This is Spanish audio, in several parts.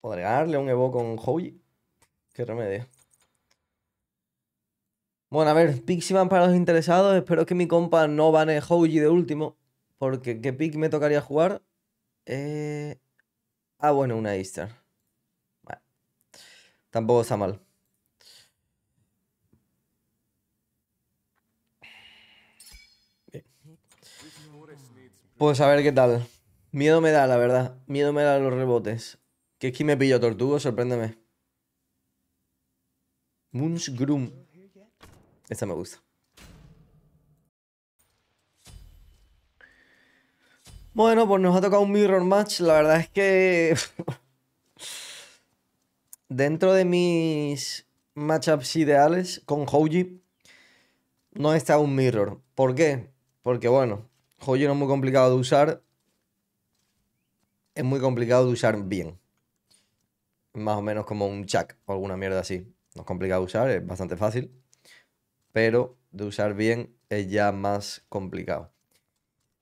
Podré darle un Evo con Hoji. Qué remedio. Bueno, a ver, Piximan para los interesados. Espero que mi compa no bane Hoji de último. Porque qué pick me tocaría jugar. Eh, ah, bueno, una Easter. Vale. Tampoco está mal. Pues a ver qué tal. Miedo me da, la verdad. Miedo me da los rebotes es que me pillo, Tortugo? Sorpréndeme. Moons Groom. Esta me gusta. Bueno, pues nos ha tocado un mirror match. La verdad es que... Dentro de mis matchups ideales con Hoji, no está un mirror. ¿Por qué? Porque bueno, Hoji no es muy complicado de usar. Es muy complicado de usar bien más o menos como un chuck o alguna mierda así. No es complicado de usar, es bastante fácil, pero de usar bien es ya más complicado.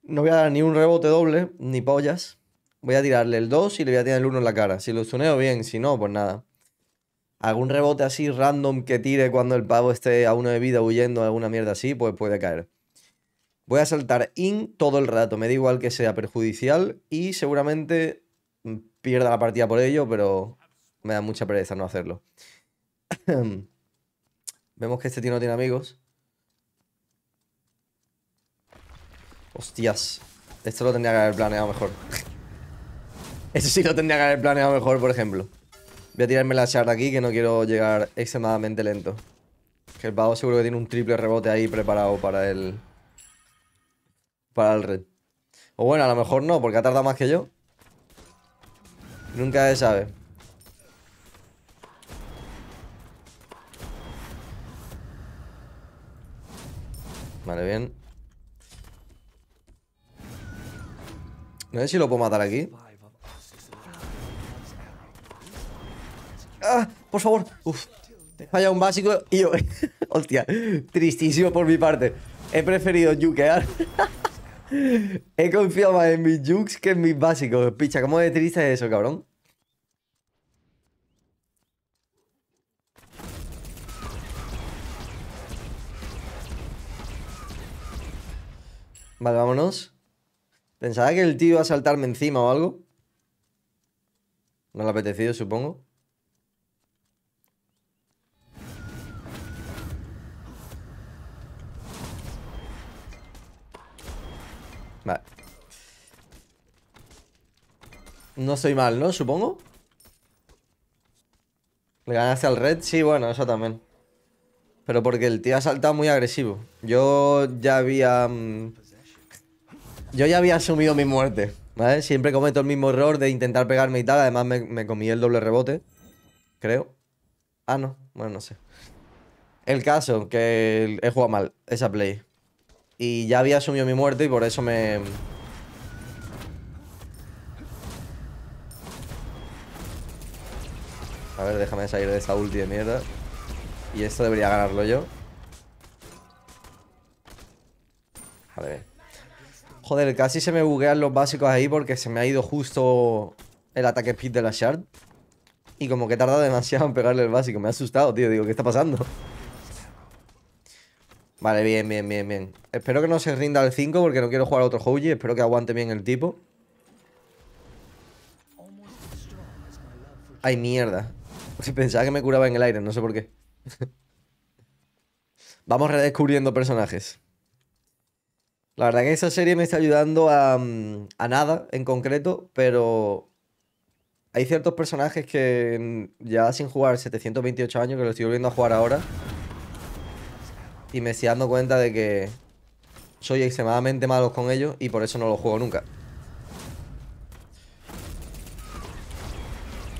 No voy a dar ni un rebote doble, ni pollas. Voy a tirarle el 2 y le voy a tirar el 1 en la cara. Si lo tuneo bien, si no, pues nada. Algún rebote así random que tire cuando el pavo esté a uno de vida huyendo, alguna mierda así, pues puede caer. Voy a saltar in todo el rato, me da igual que sea perjudicial y seguramente mm, pierda la partida por ello, pero me da mucha pereza no hacerlo. Vemos que este tío no tiene amigos. Hostias. Esto lo tendría que haber planeado mejor. Esto sí lo tendría que haber planeado mejor, por ejemplo. Voy a tirarme la charla aquí, que no quiero llegar extremadamente lento. Que el pavo seguro que tiene un triple rebote ahí preparado para el... Para el red. O bueno, a lo mejor no, porque ha tardado más que yo. Nunca se sabe. Vale, bien. No sé si lo puedo matar aquí. ¡Ah! Por favor. Uf. Falla un básico y yo... Hostia. Tristísimo por mi parte. He preferido yukear. He confiado más en mis jukes que en mis básicos. Picha, ¿cómo de triste es eso, cabrón? Vale, vámonos. Pensaba que el tío iba a saltarme encima o algo. No le ha apetecido, supongo. Vale. No soy mal, ¿no? Supongo. Le ganaste al red, sí, bueno, eso también. Pero porque el tío ha saltado muy agresivo. Yo ya había... Mm, yo ya había asumido mi muerte, ¿vale? Siempre cometo el mismo error de intentar pegarme y tal. Además, me, comí el doble rebote, creo. Ah, no. Bueno, no sé. El caso, que he jugado mal esa play. Y ya había asumido mi muerte y por eso me... A ver, déjame salir de esta ulti de mierda. Y esto debería ganarlo yo. A ver Joder, casi se me buguean los básicos ahí porque se me ha ido justo el ataque speed de la shard. Y como que tarda demasiado en pegarle el básico. Me ha asustado, tío. Digo, ¿qué está pasando? Vale, bien, bien, bien, bien. Espero que no se rinda el 5 porque no quiero jugar otro Hoji. Espero que aguante bien el tipo. Ay, mierda. Pensaba que me curaba en el aire, no sé por qué. Vamos redescubriendo personajes. La verdad que esa serie me está ayudando a, mm, nada en concreto, pero hay ciertos personajes que mm, ya sin jugar 728 años, que lo estoy volviendo a jugar ahora, y me estoy dando cuenta de que soy extremadamente malo con ellos y por eso no los juego nunca.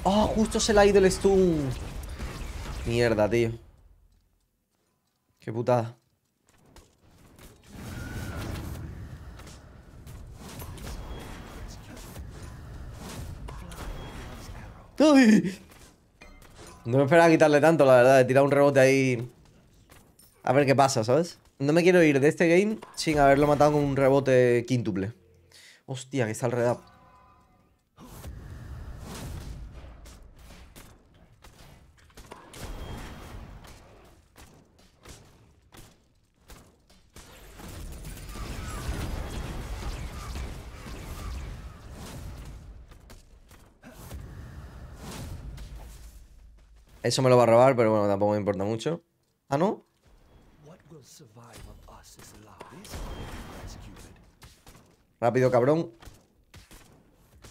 ¡Oh, justo se la ha ido el stun! Mierda, tío. Qué putada. No me esperaba quitarle tanto, la verdad. He tirado un rebote ahí. A ver qué pasa, ¿sabes? No me quiero ir de este game sin haberlo matado con un rebote quíntuple. Hostia, que está el Eso me lo va a robar, pero bueno, tampoco me importa mucho. ¿Ah, no? Rápido, cabrón.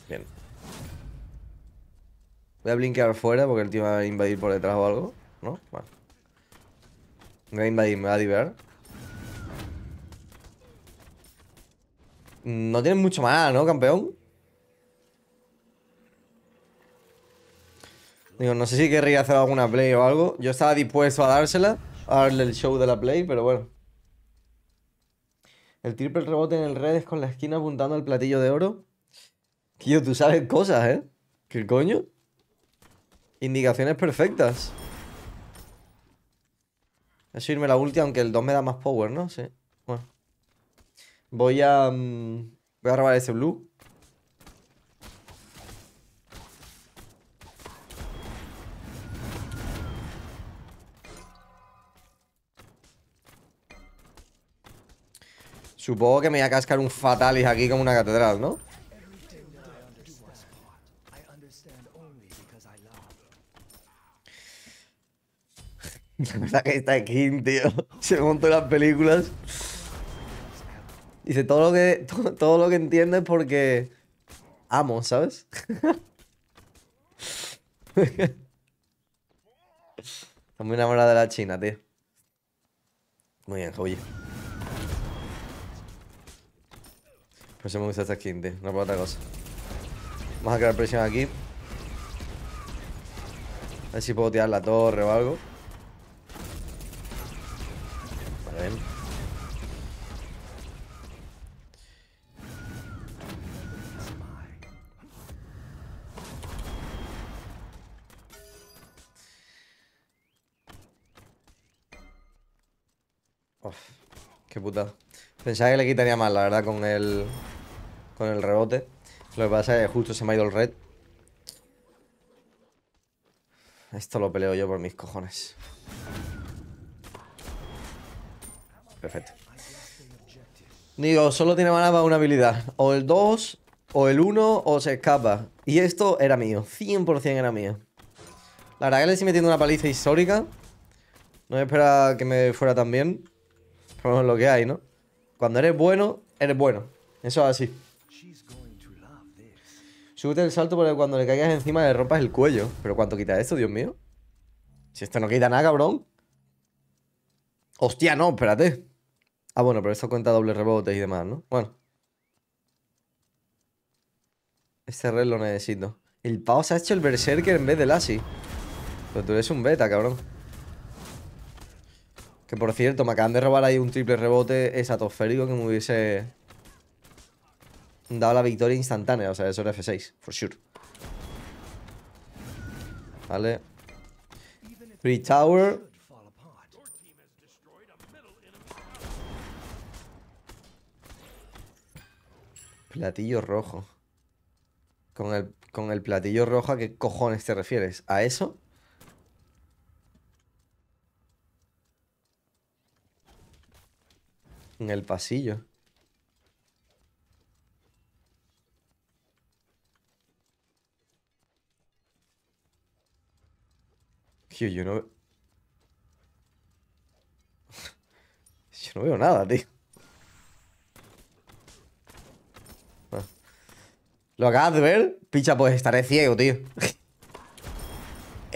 Bien. Voy a blinkear fuera porque el tío va a invadir por detrás o algo. ¿No? Vale. Me va a invadir, me va a liberar. No tienen mucho más, ¿no, campeón? Digo, no sé si querría hacer alguna play o algo. Yo estaba dispuesto a dársela, a darle el show de la play, pero bueno. El triple rebote en el red es con la esquina apuntando al platillo de oro. Tío, tú sabes cosas, ¿eh? ¿Qué coño? Indicaciones perfectas. Eso irme la ulti, aunque el 2 me da más power, ¿no? Sí. Bueno. Voy a... Mm, voy a robar ese blue. Supongo que me voy a cascar un Fatalis aquí como una catedral, ¿no? La verdad que está aquí, tío. Se monta las películas. Dice, todo lo que, todo, lo que entiendo es porque amo, ¿sabes? Estoy muy enamorada de la China, tío. Muy bien, Joye. No sé me gusta esta skin, tío. No puedo otra cosa. Vamos a crear presión aquí. A ver si puedo tirar la torre o algo. Vale, bien. Uf, qué putada. Pensaba que le quitaría más, la verdad, con el con el rebote. Lo que pasa es que justo se me ha ido el red. Esto lo peleo yo por mis cojones. Perfecto. Digo, solo tiene mana una habilidad. O el 2, o el 1, o se escapa. Y esto era mío. 100% era mío. La verdad que le estoy metiendo una paliza histórica. No esperaba que me fuera tan bien. Pero bueno, lo que hay, ¿no? Cuando eres bueno, eres bueno. Eso es así. Sube el salto para cuando le caigas encima le rompas el cuello. ¿Pero cuánto quita esto, Dios mío? Si esto no quita nada, cabrón. Hostia, no, espérate. Ah, bueno, pero esto cuenta doble rebote y demás, ¿no? Bueno. Este red lo necesito. El pavo se ha hecho el berserker en vez del asi. Pero tú eres un beta, cabrón. Que por cierto, me acaban de robar ahí un triple rebote esatosférico que me hubiese dado la victoria instantánea. O sea, eso era F6, for sure. Vale. Free Tower. Platillo rojo. Con el, con el platillo rojo, ¿a qué cojones te refieres? ¿A eso? En el pasillo. yo no... veo nada, tío. Ah. ¿Lo acabas de ver? Picha, pues estaré ciego, tío.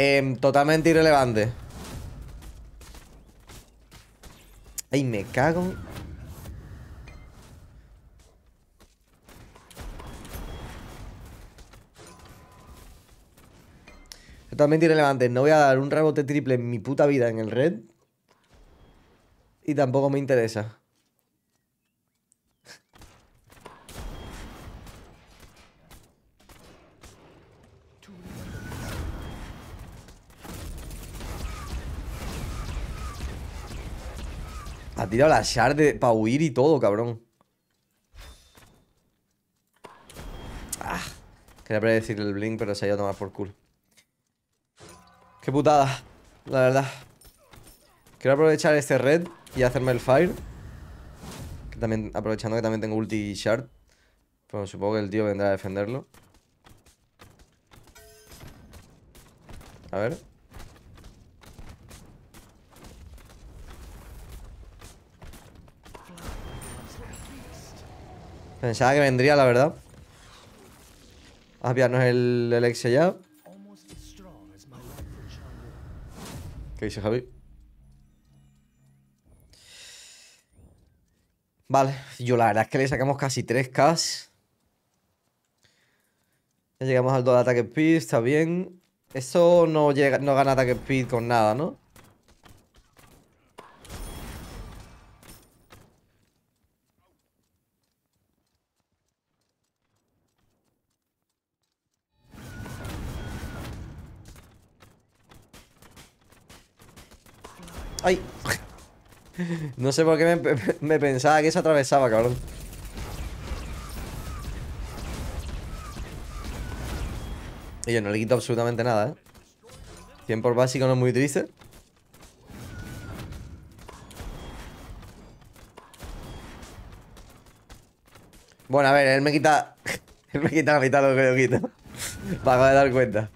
Em, totalmente irrelevante. Ay, me cago en... totalmente irrelevante. No voy a dar un rebote triple en mi puta vida en el red. Y tampoco me interesa. Ha tirado la shard para huir y todo, cabrón. Ah, quería predecir el blink, pero se ha ido a tomar por cool. Qué putada, la verdad. Quiero aprovechar este red y hacerme el fire. también, aprovechando que también tengo ulti y shard. Pero pues supongo que el tío vendrá a defenderlo. A ver. Pensaba que vendría, la verdad. Ah, a pillarnos el, el ex ya. ¿Qué dice Javi? Vale, yo la verdad es que le sacamos casi 3K. Ya llegamos al 2 de ataque speed, está bien. Eso no, llega, no gana ataque speed con nada, ¿no? ¡Ay! No sé por qué me, pensaba que se atravesaba, cabrón. Y yo no le quito absolutamente nada, ¿eh? 100 básico no es muy triste. Bueno, a ver, él me quita... él me quita la mitad de lo que yo quito. Para de dar cuenta.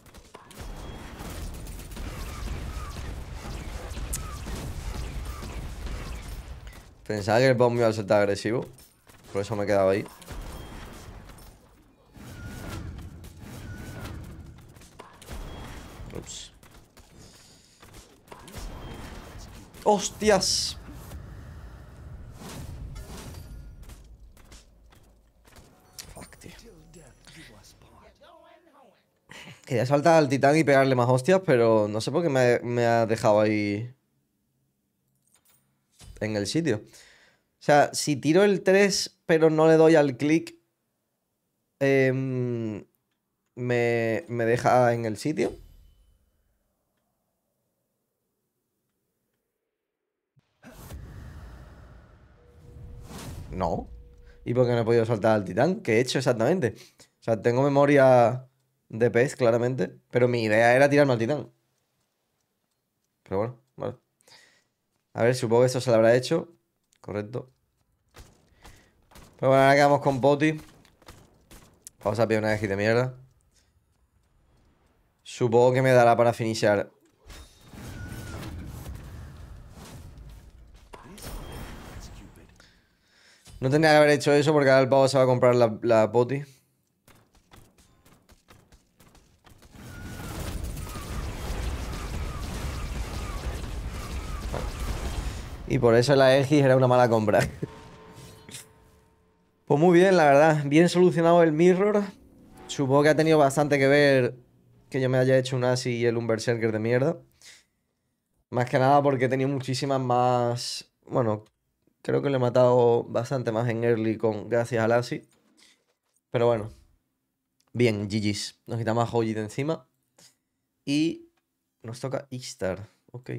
Pensaba que el bomb me iba agresivo. Por eso me he quedado ahí. Ups. ¡Hostias! Fuck, tío. Quería saltar al titán y pegarle más hostias, pero no sé por qué me ha dejado ahí en el sitio. O sea, si tiro el 3 pero no le doy al clic, em, me, me deja en el sitio. No. ¿Y por qué no he podido saltar al titán? Que he hecho exactamente? O sea, tengo memoria de pez, claramente. Pero mi idea era tirarme al titán. Pero bueno, vale. A ver, supongo que esto se lo habrá hecho. Correcto. Pero pues bueno, ahora quedamos con poti Vamos a pillar una eje de mierda. Supongo que me dará para finishar. No tendría que haber hecho eso porque ahora el pavo se va a comprar la, poti Y por eso la X era una mala compra. pues muy bien, la verdad. Bien solucionado el mirror. Supongo que ha tenido bastante que ver que yo me haya hecho un Asi y el un de mierda. Más que nada porque he tenido muchísimas más... Bueno, creo que le he matado bastante más en early con gracias al Asi. Pero bueno. Bien, GG's. Nos quitamos a Hoji de encima. Y nos toca Istar. Ok.